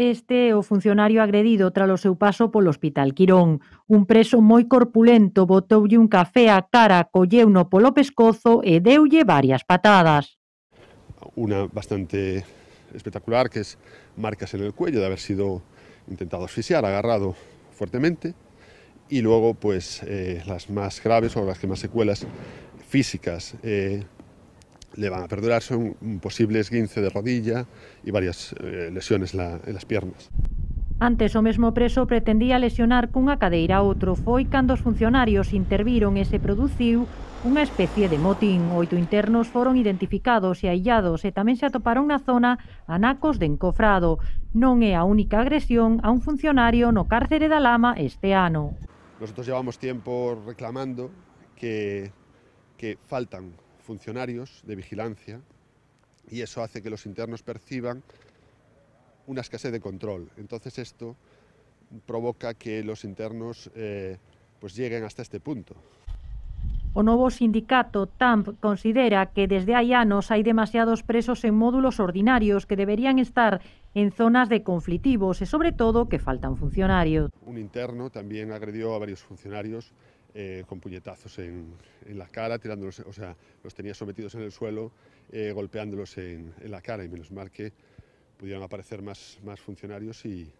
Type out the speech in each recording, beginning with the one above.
Este o funcionario agredido tras o seu por el Hospital Quirón. Un preso muy corpulento y un café a cara, por polo pescozo e deulle varias patadas. Una bastante espectacular, que es marcas en el cuello de haber sido intentado asfixiar, agarrado fuertemente, y luego pues eh, las más graves o las que más secuelas físicas. Eh, le van a perdurarse un, un posible esguince de rodilla e varias eh, lesiones la, en las piernas. Antes o mesmo preso pretendía lesionar cunha cadeira a outro. Foi cando os funcionarios interviron e se produciu unha especie de motín. Oito internos foron identificados e aillados e tamén se atoparon na zona anacos de encofrado. Non é a única agresión a un funcionario no cárcere da Lama este ano. Nosotros llevamos tiempo reclamando que, que faltan funcionarios de vigilancia y eso hace que los internos perciban una escasez de control. Entonces esto provoca que los internos eh, pues lleguen hasta este punto. O nuevo sindicato TAMP considera que desde hai anos hay demasiados presos en módulos ordinarios que deberían estar en zonas de conflitivos y e, sobre todo que faltan funcionarios. Un interno también agredió a varios funcionarios eh, con puñetazos en, la cara, tirándolos, o sea, los tenía sometidos en el suelo, eh, golpeándolos en, la cara y menos mal que pudieran aparecer más, funcionarios y,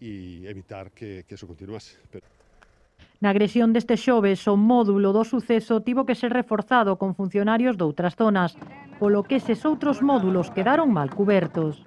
evitar que, que, eso continuase. La Na agresión deste xoves, o módulo do suceso tuvo que ser reforzado con funcionarios de otras zonas, lo que esos otros módulos quedaron mal cubiertos.